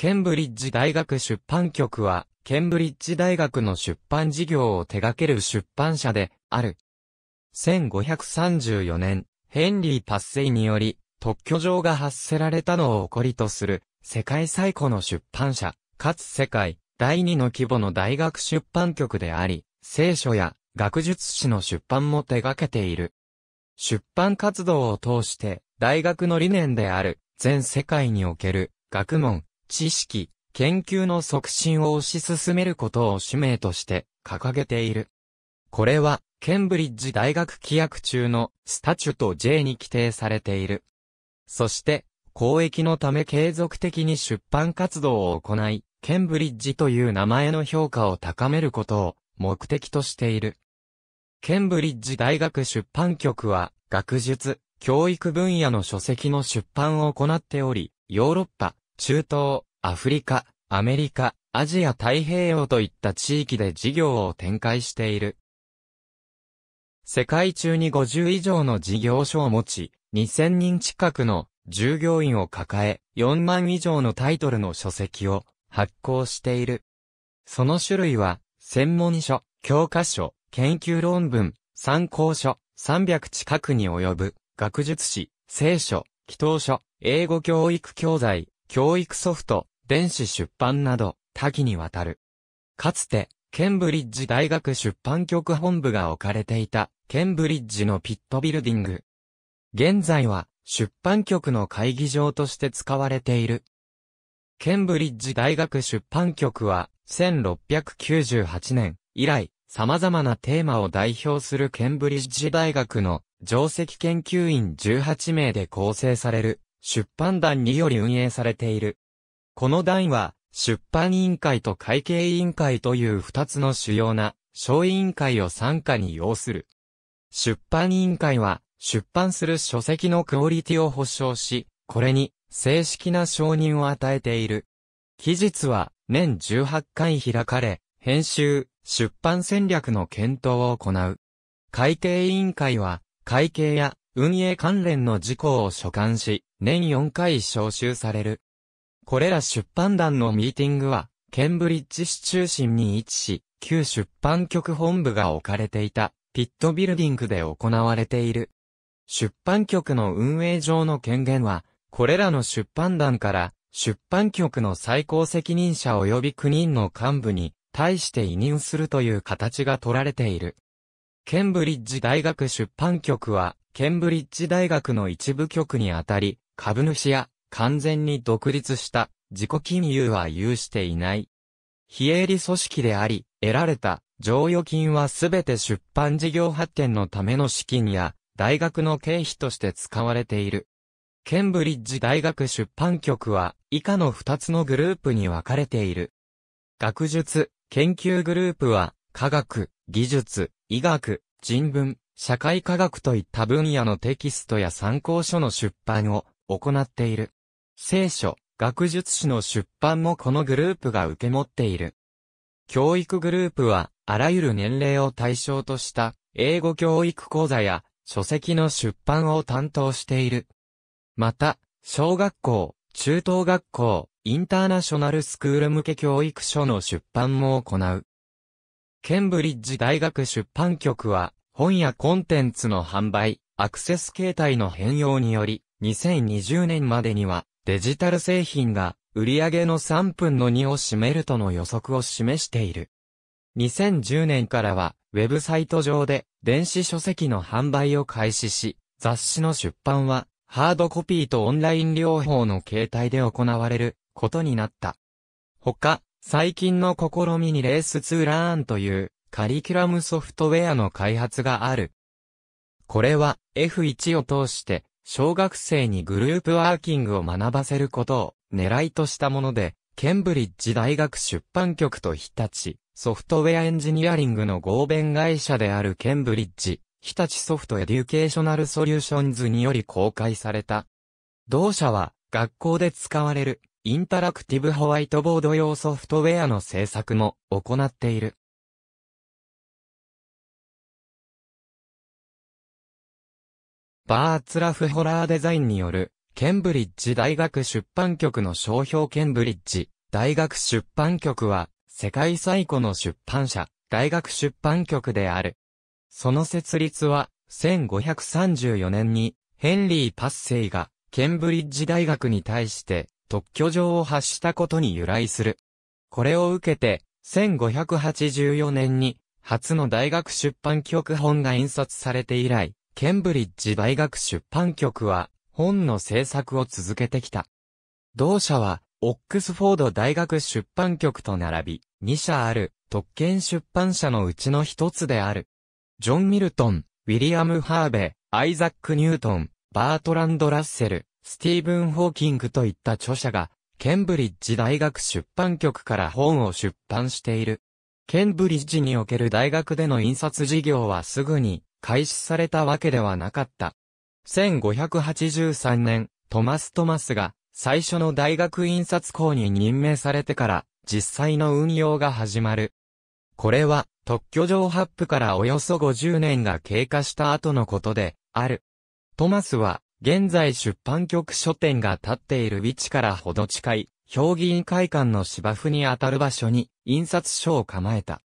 ケンブリッジ大学出版局は、ケンブリッジ大学の出版事業を手掛ける出版社である。1534年、ヘンリー・パッセイにより、特許状が発せられたのを誇りとする、世界最古の出版社、かつ世界第2の規模の大学出版局であり、聖書や学術誌の出版も手掛けている。出版活動を通して、大学の理念である、全世界における、学問、知識、研究の促進を推し進めることを使命として掲げている。これは、ケンブリッジ大学規約中のスタチュと J に規定されている。そして、公益のため継続的に出版活動を行い、ケンブリッジという名前の評価を高めることを目的としている。ケンブリッジ大学出版局は、学術、教育分野の書籍の出版を行っており、ヨーロッパ、中東、アフリカ、アメリカ、アジア太平洋といった地域で事業を展開している。世界中に50以上の事業所を持ち、2000人近くの従業員を抱え、4万以上のタイトルの書籍を発行している。その種類は、専門書、教科書、研究論文、参考書、300近くに及ぶ、学術誌、聖書、祈祷書、英語教育教材、教育ソフト、電子出版など、多岐にわたる。かつて、ケンブリッジ大学出版局本部が置かれていた、ケンブリッジのピットビルディング。現在は、出版局の会議場として使われている。ケンブリッジ大学出版局は、1698年以来、様々なテーマを代表するケンブリッジ大学の上席研究員18名で構成される出版団により運営されている。この団は、出版委員会と会計委員会という二つの主要な、小委員会を参加に要する。出版委員会は、出版する書籍のクオリティを保証し、これに、正式な承認を与えている。期日は、年18回開かれ、編集、出版戦略の検討を行う。会計委員会は、会計や運営関連の事項を所管し、年4回招集される。これら出版団のミーティングは、ケンブリッジ市中心に位置し、旧出版局本部が置かれていた、ピットビルディングで行われている。出版局の運営上の権限は、これらの出版団から、出版局の最高責任者及び9人の幹部に、対して委任するという形が取られている。ケンブリッジ大学出版局は、ケンブリッジ大学の一部局にあたり、株主や完全に独立した自己金融は有していない。非営利組織であり、得られた剰余金はすべて出版事業発展のための資金や大学の経費として使われている。ケンブリッジ大学出版局は以下の2つのグループに分かれている。学術、研究グループは科学、技術、医学、人文、社会科学といった分野のテキストや参考書の出版を行っている。聖書、学術誌の出版もこのグループが受け持っている。教育グループは、あらゆる年齢を対象とした英語教育講座や書籍の出版を担当している。また、小学校、中等学校、インターナショナルスクール向け教育書の出版も行う。ケンブリッジ大学出版局は、本やコンテンツの販売、アクセス形態の変容により、2020年までにはデジタル製品が売上の3分の2を占めるとの予測を示している。2010年からはウェブサイト上で電子書籍の販売を開始し、雑誌の出版はハードコピーとオンライン両方の形態で行われることになった。他、最近の試みにレースツーラーンというカリキュラムソフトウェアの開発がある。これは F1 を通して小学生にグループワーキングを学ばせることを狙いとしたもので、ケンブリッジ大学出版局と日立、ソフトウェアエンジニアリングの合弁会社であるケンブリッジ、日立ソフトエデュケーショナルソリューションズにより公開された。同社は、学校で使われる、インタラクティブホワイトボード用ソフトウェアの制作も行っている。バーツラフ・ホラーデザインによる、ケンブリッジ大学出版局の商標ケンブリッジ大学出版局は、世界最古の出版社、大学出版局である。その設立は、1534年に、ヘンリー・パッセイが、ケンブリッジ大学に対して、特許状を発したことに由来する。これを受けて、1584年に、初の大学出版局本が印刷されて以来、ケンブリッジ大学出版局は本の制作を続けてきた。同社はオックスフォード大学出版局と並び2社ある特権出版社のうちの一つである。ジョン・ミルトン、ウィリアム・ハーベ、アイザック・ニュートン、バートランド・ラッセル、スティーブン・ホーキングといった著者がケンブリッジ大学出版局から本を出版している。ケンブリッジにおける大学での印刷事業はすぐに開始されたわけではなかった。1583年、トマス・トマスが最初の大学印刷校に任命されてから実際の運用が始まる。これは特許上発布からおよそ50年が経過した後のことである。トマスは現在出版局書店が建っている位置からほど近い評議員会館の芝生にあたる場所に印刷所を構えた。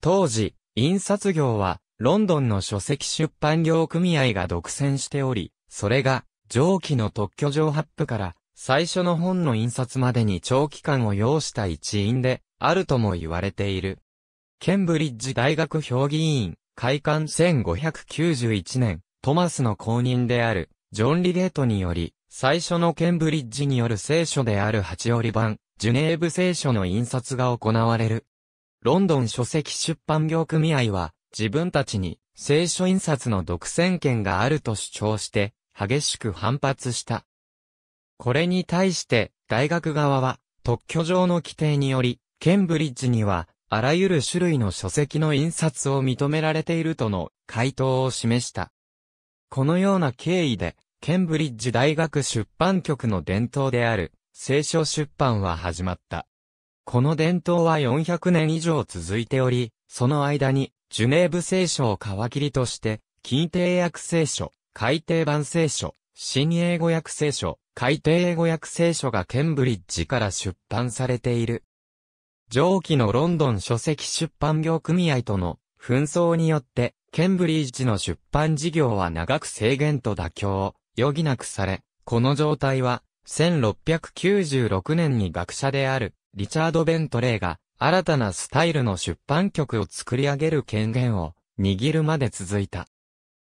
当時、印刷業はロンドンの書籍出版業組合が独占しており、それが、上記の特許上発布から、最初の本の印刷までに長期間を要した一員で、あるとも言われている。ケンブリッジ大学評議員、開館1591年、トマスの公認である、ジョン・リゲートにより、最初のケンブリッジによる聖書である八折版、ジュネーブ聖書の印刷が行われる。ロンドン書籍出版業組合は、自分たちに聖書印刷の独占権があると主張して、激しく反発した。これに対して大学側は特許上の規定により、ケンブリッジにはあらゆる種類の書籍の印刷を認められているとの回答を示した。このような経緯で、ケンブリッジ大学出版局の伝統である、聖書出版は始まった。この伝統は400年以上続いており、その間に、ジュネーブ聖書を皮切りとして、近帝訳聖書、改訂版聖書、新英語訳聖書、改訂英語訳聖書がケンブリッジから出版されている。上記のロンドン書籍出版業組合との紛争によって、ケンブリッジの出版事業は長く制限と妥協を余儀なくされ、この状態は1696年に学者であるリチャード・ベントレーが新たなスタイルの出版局を作り上げる権限を握るまで続いた。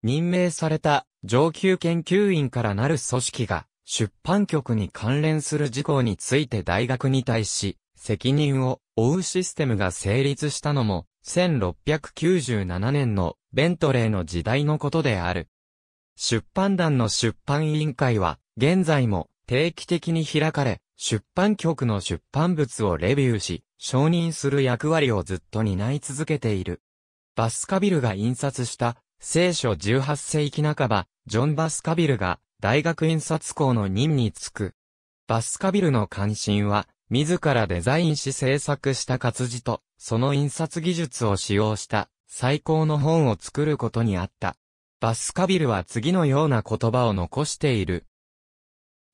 任命された上級研究員からなる組織が出版局に関連する事項について大学に対し責任を負うシステムが成立したのも1697年のベントレーの時代のことである。出版団の出版委員会は現在も定期的に開かれ出版局の出版物をレビューし承認する役割をずっと担い続けている。バスカビルが印刷した聖書18世紀半ば、ジョン・バスカビルが大学印刷校の任につく。バスカビルの関心は、自らデザインし制作した活字と、その印刷技術を使用した最高の本を作ることにあった。バスカビルは次のような言葉を残している。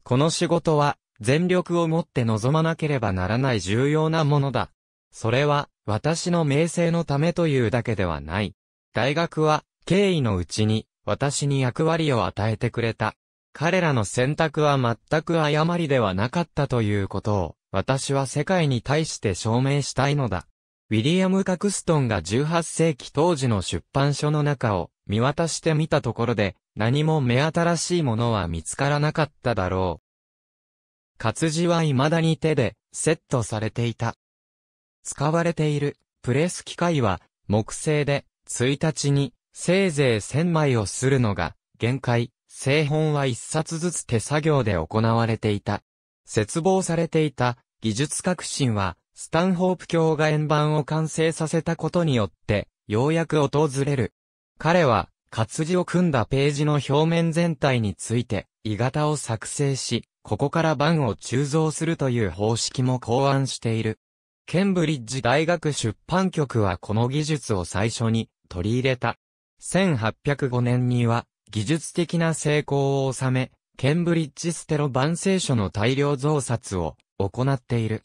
この仕事は全力をもって望まなければならない重要なものだ。それは、私の名声のためというだけではない。大学は、敬意のうちに、私に役割を与えてくれた。彼らの選択は全く誤りではなかったということを、私は世界に対して証明したいのだ。ウィリアム・カクストンが18世紀当時の出版書の中を見渡してみたところで、何も目新しいものは見つからなかっただろう。活字は未だに手でセットされていた。使われているプレス機械は木製で1日にせいぜい1000枚をするのが限界、製本は1冊ずつ手作業で行われていた。切望されていた技術革新はスタンホープ教が円盤を完成させたことによってようやく訪れる。彼は活字を組んだページの表面全体について、鋳型を作成し、ここから版を鋳造するという方式も考案している。ケンブリッジ大学出版局はこの技術を最初に取り入れた。1805年には技術的な成功を収め、ケンブリッジステロ版聖書の大量増刷を行っている。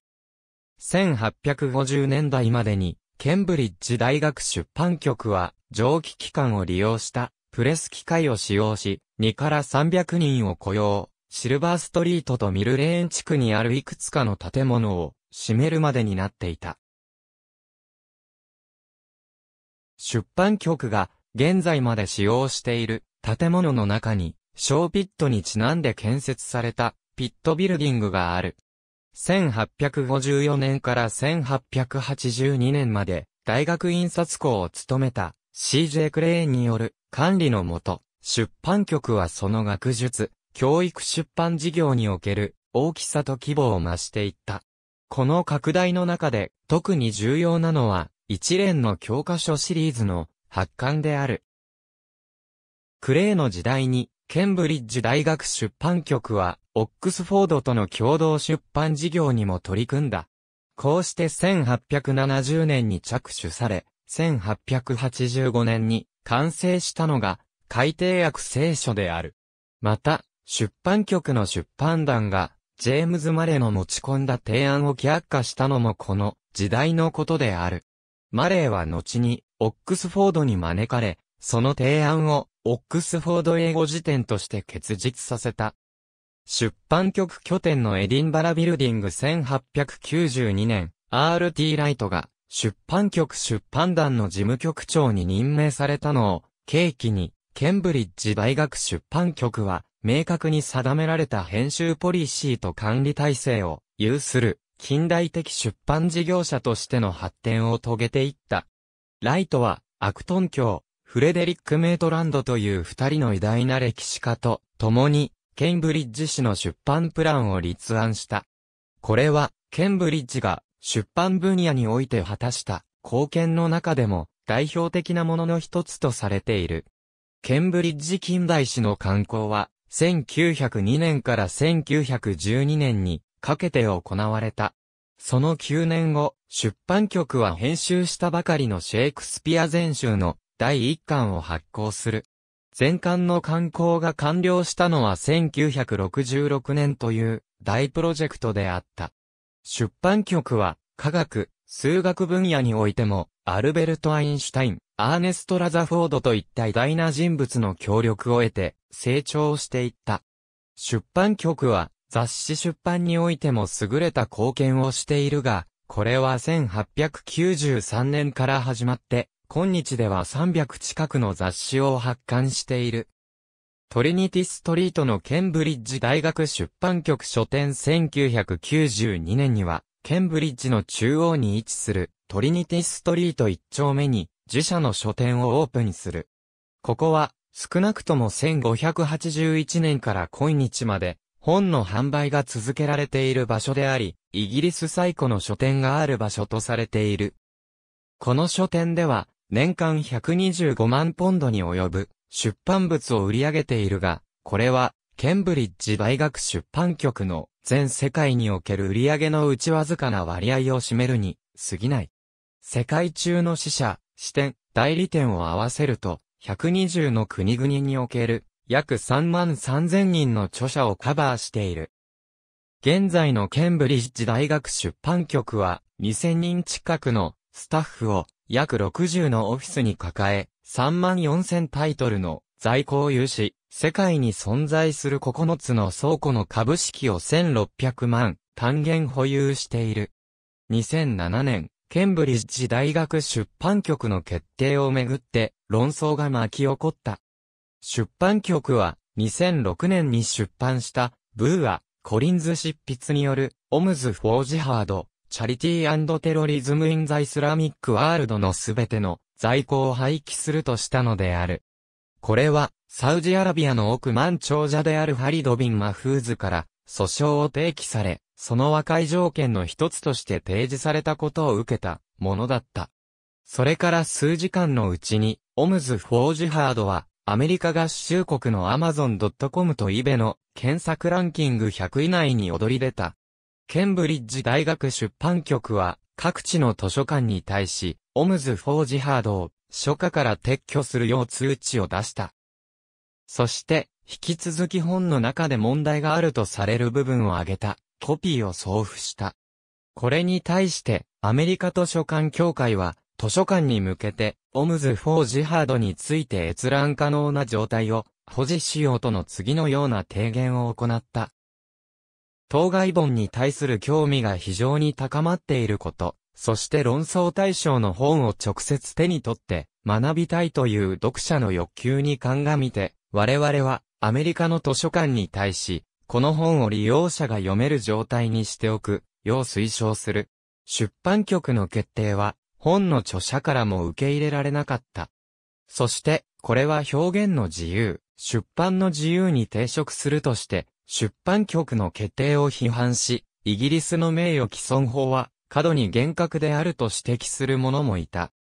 1850年代までにケンブリッジ大学出版局は、蒸気機関を利用したプレス機械を使用し、2から300人を雇用。シルバーストリートとミルレーン地区にあるいくつかの建物を占めるまでになっていた。出版局が現在まで使用している建物の中に、ショーピットにちなんで建設されたピットビルディングがある。1854年から1882年まで大学印刷校を務めた CJ クレーンによる管理のもと、出版局はその学術、教育出版事業における大きさと規模を増していった。この拡大の中で特に重要なのは一連の教科書シリーズの発刊である。クレンの時代にケンブリッジ大学出版局は、オックスフォードとの共同出版事業にも取り組んだ。こうして1870年に着手され、1885年に完成したのが、改定訳聖書である。また、出版局の出版団が、ジェームズ・マレーの持ち込んだ提案を却下したのもこの時代のことである。マレーは後に、オックスフォードに招かれ、その提案を、オックスフォード英語辞典として結実させた。出版局拠点のエディンバラビルディング1892年、RT ライトが出版局出版団の事務局長に任命されたのを、契機に、ケンブリッジ大学出版局は、明確に定められた編集ポリシーと管理体制を有する近代的出版事業者としての発展を遂げていった。ライトは、アクトン教、フレデリック・メイトランドという二人の偉大な歴史家と共に、ケンブリッジ氏の出版プランを立案した。これは、ケンブリッジが出版分野において果たした貢献の中でも代表的なものの一つとされている。ケンブリッジ近代史の刊行は、1902年から1912年にかけて行われた。その9年後、出版局は編集したばかりのシェイクスピア全集の第1巻を発行する。全巻の刊行が完了したのは1966年という大プロジェクトであった。出版局は科学、数学分野においても、アルベルト・アインシュタイン、アーネスト・ラザフォードといった偉大な人物の協力を得て成長していった。出版局は雑誌出版においても優れた貢献をしているが、これは1893年から始まって、今日では300近くの雑誌を発刊している。トリニティストリートのケンブリッジ大学出版局書店1992年には、ケンブリッジの中央に位置するトリニティストリート1丁目に自社の書店をオープンする。ここは少なくとも1581年から今日まで本の販売が続けられている場所であり、イギリス最古の書店がある場所とされている。この書店では年間125万ポンドに及ぶ出版物を売り上げているが、これは、ケンブリッジ大学出版局の全世界における売り上げの内わずかな割合を占めるに過ぎない。世界中の死者、支店、代理店を合わせると、120の国々における約3万3000人の著者をカバーしている。現在のケンブリッジ大学出版局は2000人近くのスタッフを約60のオフィスに抱え、3万4000タイトルの在庫を有し、世界に存在する9つの倉庫の株式を1600万単元保有している。2007年、ケンブリッジ大学出版局の決定をめぐって論争が巻き起こった。出版局は2006年に出版したブーア、コリンズ執筆によるオムズ・フォージハード、チャリティーテロリズム・イン・ザ・イスラミック・ワールドのすべての在庫を廃棄するとしたのである。これは、サウジアラビアの億万長者であるハリドビン・マフーズから、訴訟を提起され、その和解条件の一つとして提示されたことを受けた、ものだった。それから数時間のうちに、オムズ・フォージハードは、アメリカ合衆国の Amazon.com とイベの検索ランキング100位内に躍り出た。ケンブリッジ大学出版局は、各地の図書館に対し、オムズ・フォージハードを、書家から撤去するよう通知を出した。そして、引き続き本の中で問題があるとされる部分を挙げた、コピーを送付した。これに対して、アメリカ図書館協会は、図書館に向けて、オムズ・フォージハードについて閲覧可能な状態を保持しようとの次のような提言を行った。当該本に対する興味が非常に高まっていること、そして論争対象の本を直接手に取って学びたいという読者の欲求に鑑みて、我々はアメリカの図書館に対し、この本を利用者が読める状態にしておく、よう推奨する。出版局の決定は、本の著者からも受け入れられなかった。そして、これは表現の自由、出版の自由に抵触するとして、出版局の決定を批判し、イギリスの名誉毀損法は過度に厳格であると指摘する者もいた。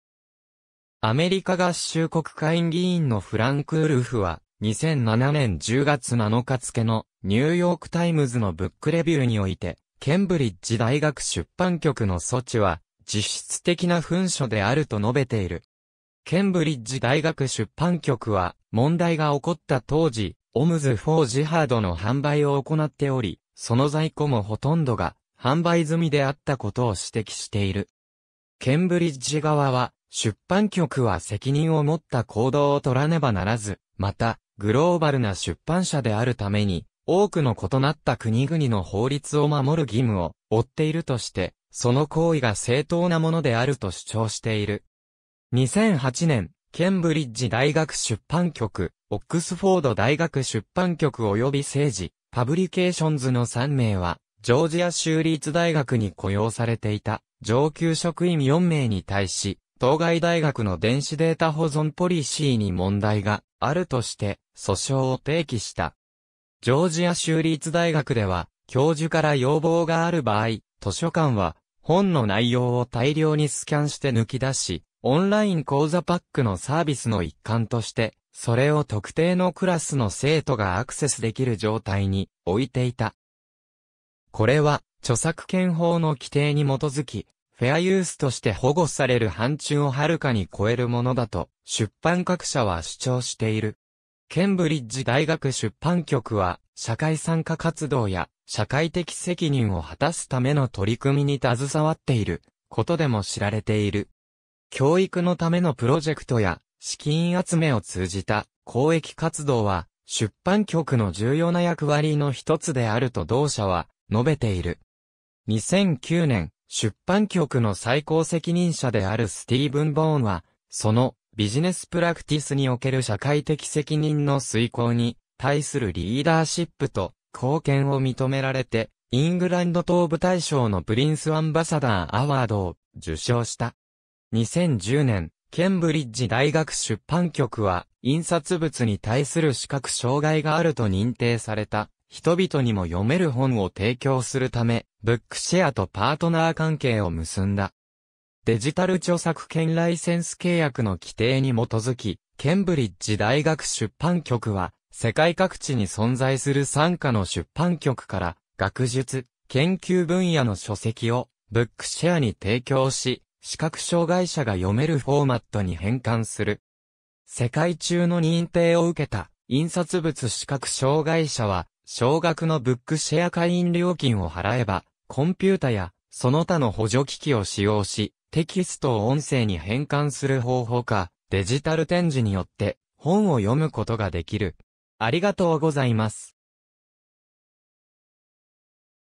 アメリカ合衆国会議員のフランク・ウルフは、2007年10月7日付のニューヨークタイムズのブックレビューにおいて、ケンブリッジ大学出版局の措置は実質的な紛書であると述べている。ケンブリッジ大学出版局は問題が起こった当時、オムズ4ジハードの販売を行っており、その在庫もほとんどが販売済みであったことを指摘している。ケンブリッジ側は、出版局は責任を持った行動を取らねばならず、また、グローバルな出版社であるために、多くの異なった国々の法律を守る義務を負っているとして、その行為が正当なものであると主張している。2008年、ケンブリッジ大学出版局、オックスフォード大学出版局及び政治、パブリケーションズの3名は、ジョージア州立大学に雇用されていた上級職員4名に対し、当該大学の電子データ保存ポリシーに問題があるとして訴訟を提起した。ジョージア州立大学では、教授から要望がある場合、図書館は本の内容を大量にスキャンして抜き出し、オンライン講座パックのサービスの一環として、それを特定のクラスの生徒がアクセスできる状態に置いていた。これは、著作権法の規定に基づき、フェアユースとして保護される範疇をはるかに超えるものだと、出版各社は主張している。ケンブリッジ大学出版局は、社会参加活動や、社会的責任を果たすための取り組みに携わっている、ことでも知られている。教育のためのプロジェクトや資金集めを通じた公益活動は出版局の重要な役割の一つであると同社は述べている。2009年、出版局の最高責任者であるスティーブン・ボーンは、そのビジネスプラクティスにおける社会的責任の遂行に対するリーダーシップと貢献を認められて、イングランド東部大賞のプリンス・アンバサダー・アワードを受賞した。2010年、ケンブリッジ大学出版局は、印刷物に対する視覚障害があると認定された、人々にも読める本を提供するため、ブックシェアとパートナー関係を結んだ。デジタル著作権ライセンス契約の規定に基づき、ケンブリッジ大学出版局は、世界各地に存在する傘下の出版局から、学術、研究分野の書籍を、ブックシェアに提供し、視覚障害者が読めるフォーマットに変換する。世界中の認定を受けた印刷物視覚障害者は、少額のブックシェア会員料金を払えば、コンピュータやその他の補助機器を使用し、テキストを音声に変換する方法か、デジタル展示によって本を読むことができる。ありがとうございます。